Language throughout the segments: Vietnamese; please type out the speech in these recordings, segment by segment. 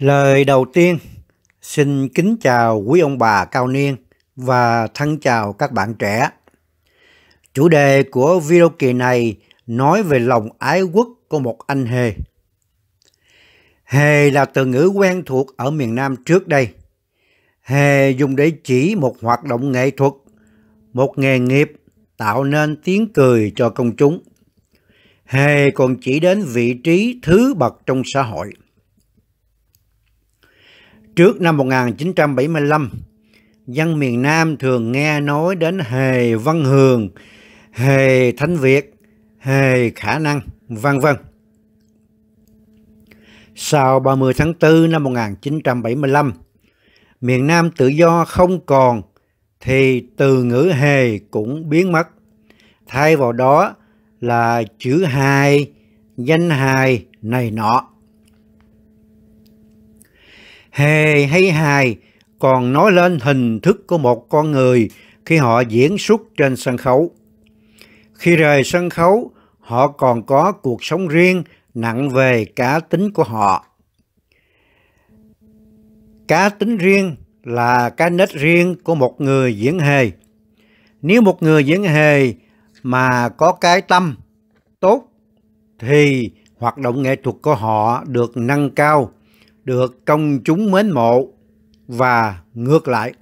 Lời đầu tiên, xin kính chào quý ông bà cao niên và thân chào các bạn trẻ. Chủ đề của video kỳ này nói về lòng ái quốc của một anh hề. Hề là từ ngữ quen thuộc ở miền Nam trước đây. Hề dùng để chỉ một hoạt động nghệ thuật, một nghề nghiệp tạo nên tiếng cười cho công chúng. Hề còn chỉ đến vị trí thứ bậc trong xã hội Trước năm 1975, dân miền Nam thường nghe nói đến Hề Văn Hường, Hề Thánh Việt, Hề Khả Năng, vân vân. Sau 30 tháng 4 năm 1975, miền Nam tự do không còn thì từ ngữ hề cũng biến mất. Thay vào đó là chữ hài, danh hài này nọ hề hay hài còn nói lên hình thức của một con người khi họ diễn xuất trên sân khấu. Khi rời sân khấu, họ còn có cuộc sống riêng nặng về cá tính của họ. Cá tính riêng là cái nết riêng của một người diễn hề. Nếu một người diễn hề mà có cái tâm tốt thì hoạt động nghệ thuật của họ được nâng cao được công chúng mến mộ và ngược lại.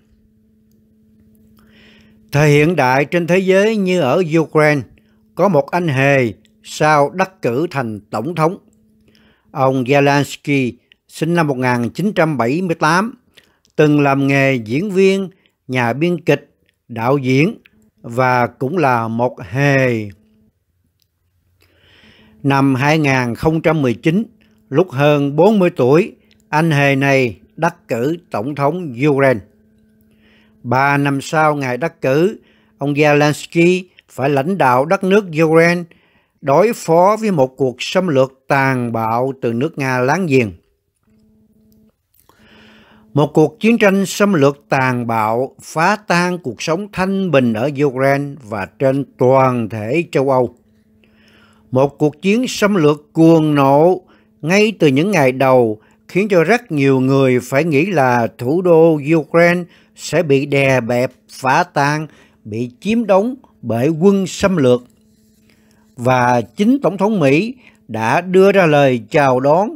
Thời hiện đại trên thế giới như ở Ukraine có một anh hề sau đắc cử thành tổng thống. Ông Zelensky sinh năm 1978, từng làm nghề diễn viên, nhà biên kịch, đạo diễn và cũng là một hề. Năm 2019, lúc hơn 40 tuổi, anh hề này đắc cử Tổng thống Ukraine. Ba năm sau ngày đắc cử, ông Zelensky phải lãnh đạo đất nước Ukraine đối phó với một cuộc xâm lược tàn bạo từ nước Nga láng giềng. Một cuộc chiến tranh xâm lược tàn bạo phá tan cuộc sống thanh bình ở Ukraine và trên toàn thể châu Âu. Một cuộc chiến xâm lược cuồng nộ ngay từ những ngày đầu khiến cho rất nhiều người phải nghĩ là thủ đô Ukraine sẽ bị đè bẹp, phá tan, bị chiếm đóng bởi quân xâm lược. Và chính Tổng thống Mỹ đã đưa ra lời chào đón,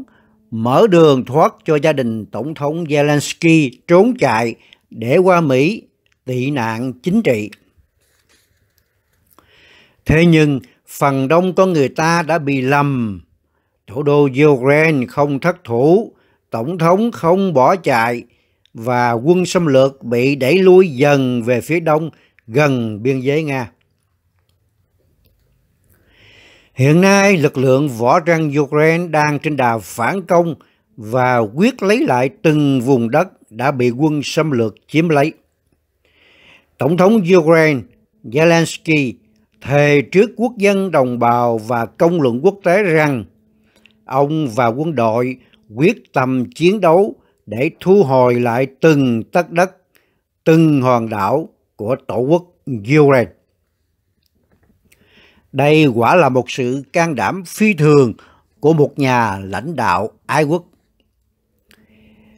mở đường thoát cho gia đình Tổng thống Zelensky trốn chạy để qua Mỹ tị nạn chính trị. Thế nhưng, phần đông con người ta đã bị lầm. Thủ đô Ukraine không thất thủ Tổng thống không bỏ chạy và quân xâm lược bị đẩy lui dần về phía đông gần biên giới Nga. Hiện nay, lực lượng võ trang Ukraine đang trên đà phản công và quyết lấy lại từng vùng đất đã bị quân xâm lược chiếm lấy. Tổng thống Ukraine Zelensky thề trước quốc dân đồng bào và công luận quốc tế rằng ông và quân đội quyết tâm chiến đấu để thu hồi lại từng tất đất, từng hòn đảo của tổ quốc Gilead. Đây quả là một sự can đảm phi thường của một nhà lãnh đạo ái quốc.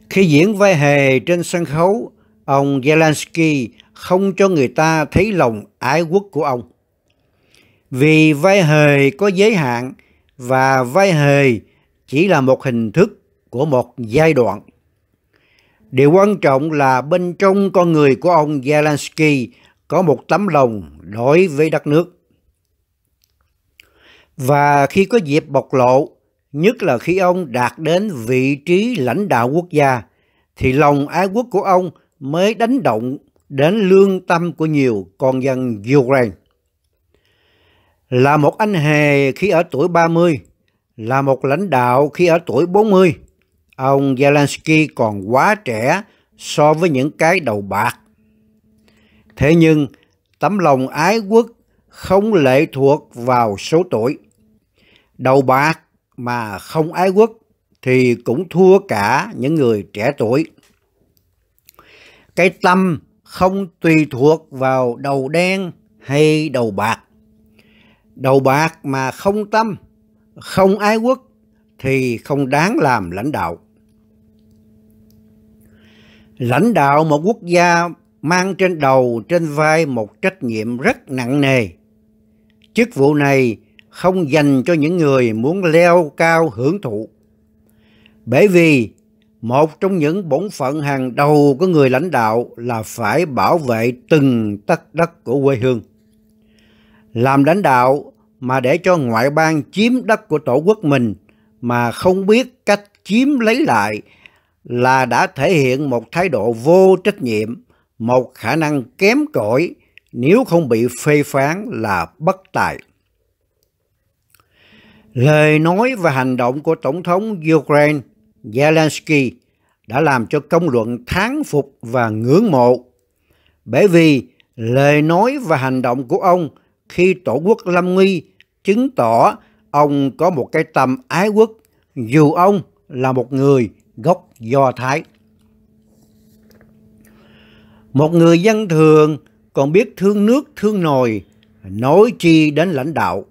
Khi diễn vai hề trên sân khấu, ông Zelensky không cho người ta thấy lòng ái quốc của ông. Vì vai hề có giới hạn và vai hề chỉ là một hình thức của một giai đoạn. Điều quan trọng là bên trong con người của ông Zelensky có một tấm lòng đối với đất nước. Và khi có dịp bộc lộ, nhất là khi ông đạt đến vị trí lãnh đạo quốc gia, thì lòng ái quốc của ông mới đánh động đến lương tâm của nhiều con dân Ukraine. Là một anh hề khi ở tuổi 30, là một lãnh đạo khi ở tuổi 40, ông Zelensky còn quá trẻ so với những cái đầu bạc. Thế nhưng, tấm lòng ái quốc không lệ thuộc vào số tuổi. Đầu bạc mà không ái quốc thì cũng thua cả những người trẻ tuổi. Cái tâm không tùy thuộc vào đầu đen hay đầu bạc. Đầu bạc mà không tâm, không ái quốc thì không đáng làm lãnh đạo. Lãnh đạo một quốc gia mang trên đầu, trên vai một trách nhiệm rất nặng nề. Chức vụ này không dành cho những người muốn leo cao hưởng thụ. Bởi vì một trong những bổn phận hàng đầu của người lãnh đạo là phải bảo vệ từng tất đất của quê hương. Làm lãnh đạo mà để cho ngoại bang chiếm đất của tổ quốc mình mà không biết cách chiếm lấy lại là đã thể hiện một thái độ vô trách nhiệm, một khả năng kém cỏi nếu không bị phê phán là bất tài. Lời nói và hành động của Tổng thống Ukraine Zelensky đã làm cho công luận thán phục và ngưỡng mộ. Bởi vì lời nói và hành động của ông khi tổ quốc lâm nguy chứng tỏ ông có một cái tâm ái quốc dù ông là một người gốc Do Thái. Một người dân thường còn biết thương nước thương nồi, nói chi đến lãnh đạo.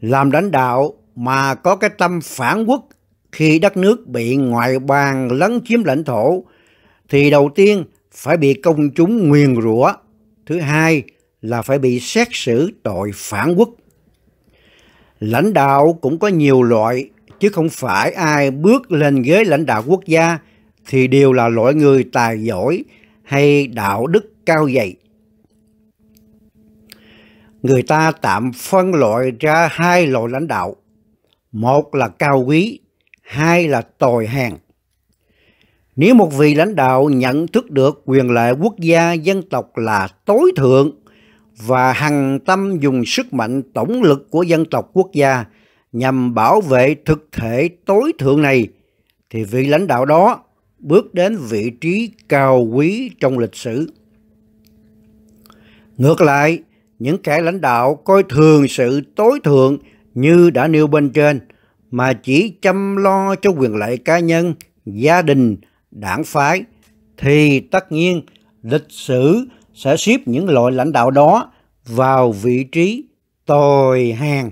Làm lãnh đạo mà có cái tâm phản quốc khi đất nước bị ngoại bang lấn chiếm lãnh thổ thì đầu tiên phải bị công chúng nguyền rủa, thứ hai là phải bị xét xử tội phản quốc. Lãnh đạo cũng có nhiều loại chứ không phải ai bước lên ghế lãnh đạo quốc gia thì đều là loại người tài giỏi hay đạo đức cao dày. Người ta tạm phân loại ra hai loại lãnh đạo. Một là cao quý, hai là tồi hèn. Nếu một vị lãnh đạo nhận thức được quyền lợi quốc gia dân tộc là tối thượng và hằng tâm dùng sức mạnh tổng lực của dân tộc quốc gia – nhằm bảo vệ thực thể tối thượng này thì vị lãnh đạo đó bước đến vị trí cao quý trong lịch sử. Ngược lại, những kẻ lãnh đạo coi thường sự tối thượng như đã nêu bên trên mà chỉ chăm lo cho quyền lợi cá nhân, gia đình, đảng phái thì tất nhiên lịch sử sẽ xếp những loại lãnh đạo đó vào vị trí tồi hèn.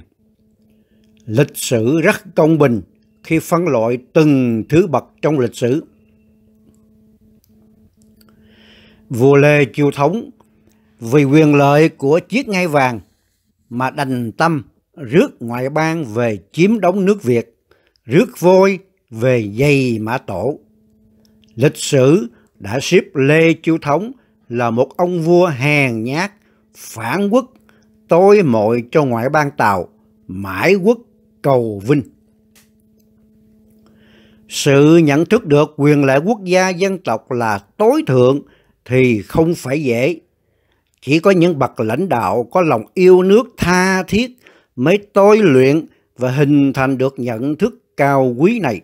Lịch sử rất công bình khi phân loại từng thứ bậc trong lịch sử. Vua Lê Chiêu Thống vì quyền lợi của chiếc ngai vàng mà đành tâm rước ngoại bang về chiếm đóng nước Việt, rước vôi về dây mã tổ. Lịch sử đã xếp Lê Chiêu Thống là một ông vua hèn nhát, phản quốc, tối mội cho ngoại bang Tàu, mãi quốc cầu vinh. Sự nhận thức được quyền lợi quốc gia dân tộc là tối thượng thì không phải dễ. Chỉ có những bậc lãnh đạo có lòng yêu nước tha thiết mới tôi luyện và hình thành được nhận thức cao quý này.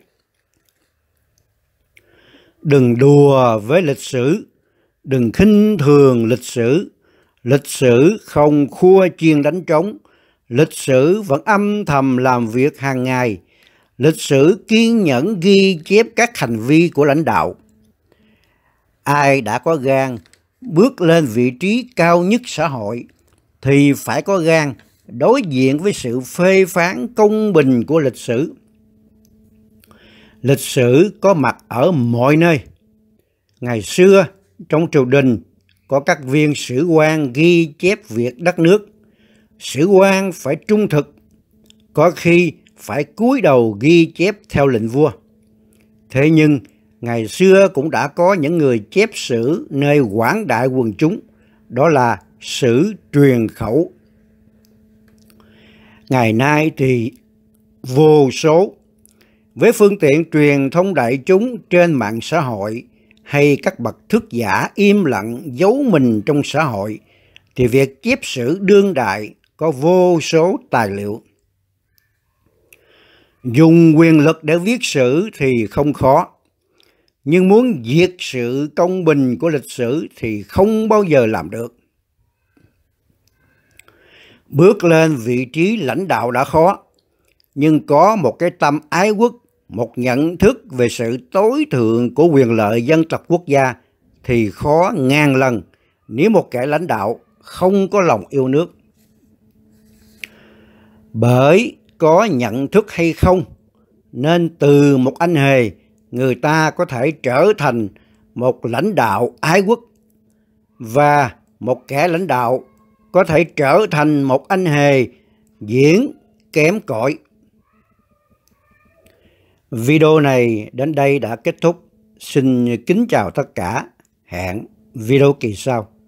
Đừng đùa với lịch sử, đừng khinh thường lịch sử. Lịch sử không khua chiên đánh trống, lịch sử vẫn âm thầm làm việc hàng ngày. Lịch sử kiên nhẫn ghi chép các hành vi của lãnh đạo. Ai đã có gan bước lên vị trí cao nhất xã hội thì phải có gan đối diện với sự phê phán công bình của lịch sử. Lịch sử có mặt ở mọi nơi. Ngày xưa, trong triều đình, có các viên sử quan ghi chép việc đất nước Sử quan phải trung thực, có khi phải cúi đầu ghi chép theo lệnh vua. Thế nhưng, ngày xưa cũng đã có những người chép sử nơi quảng đại quần chúng, đó là sử truyền khẩu. Ngày nay thì vô số với phương tiện truyền thông đại chúng trên mạng xã hội hay các bậc thức giả im lặng giấu mình trong xã hội thì việc chép sử đương đại có vô số tài liệu. Dùng quyền lực để viết sử thì không khó, nhưng muốn diệt sự công bình của lịch sử thì không bao giờ làm được. Bước lên vị trí lãnh đạo đã khó, nhưng có một cái tâm ái quốc, một nhận thức về sự tối thượng của quyền lợi dân tộc quốc gia thì khó ngàn lần nếu một kẻ lãnh đạo không có lòng yêu nước. Bởi có nhận thức hay không, nên từ một anh hề, người ta có thể trở thành một lãnh đạo ái quốc. Và một kẻ lãnh đạo có thể trở thành một anh hề diễn kém cỏi. Video này đến đây đã kết thúc. Xin kính chào tất cả. Hẹn video kỳ sau.